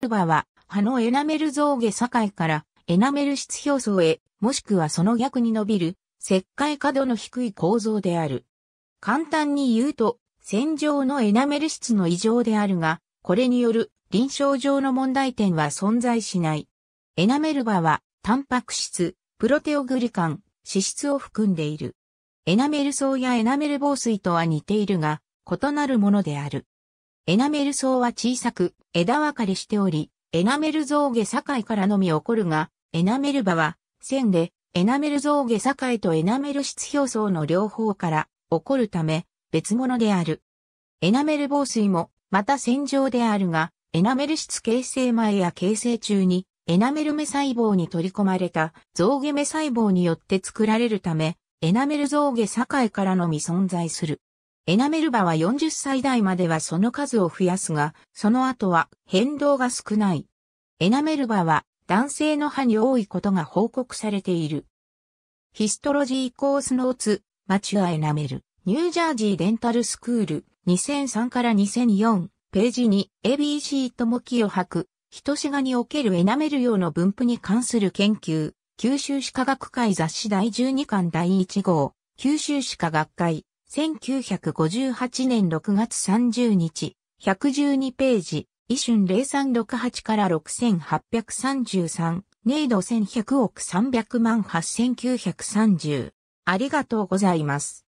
ルバは、葉のエナメル造下境からエナメル質表層へ、もしくはその逆に伸びる、石灰角の低い構造である。簡単に言うと、線状のエナメル質の異常であるが、これによる臨床上の問題点は存在しない。エナメルバは、タンパク質、プロテオグリカン、脂質を含んでいる。エナメル層やエナメル防水とは似ているが、異なるものである。エナメル層は小さく、枝分かれしており、エナメル象下境からのみ起こるが、エナメル場は、線で、エナメル象下境とエナメル質表層の両方から起こるため、別物である。エナメル防水も、また線状であるが、エナメル質形成前や形成中に、エナメル目細胞に取り込まれた象下目細胞によって作られるため、エナメル象下境からのみ存在する。エナメルバは40歳代まではその数を増やすが、その後は変動が少ない。エナメルバは男性の歯に多いことが報告されている。ヒストロジーコースノーツ、マチュアエナメル、ニュージャージーデンタルスクール、2003から2004、ページに ABC とも木を吐く、人志賀におけるエナメル用の分布に関する研究、九州歯科学会雑誌第12巻第1号、九州歯科学会、1958年6月30日、112ページ、イ春0368から6833、ネイド1100億300万8930。ありがとうございます。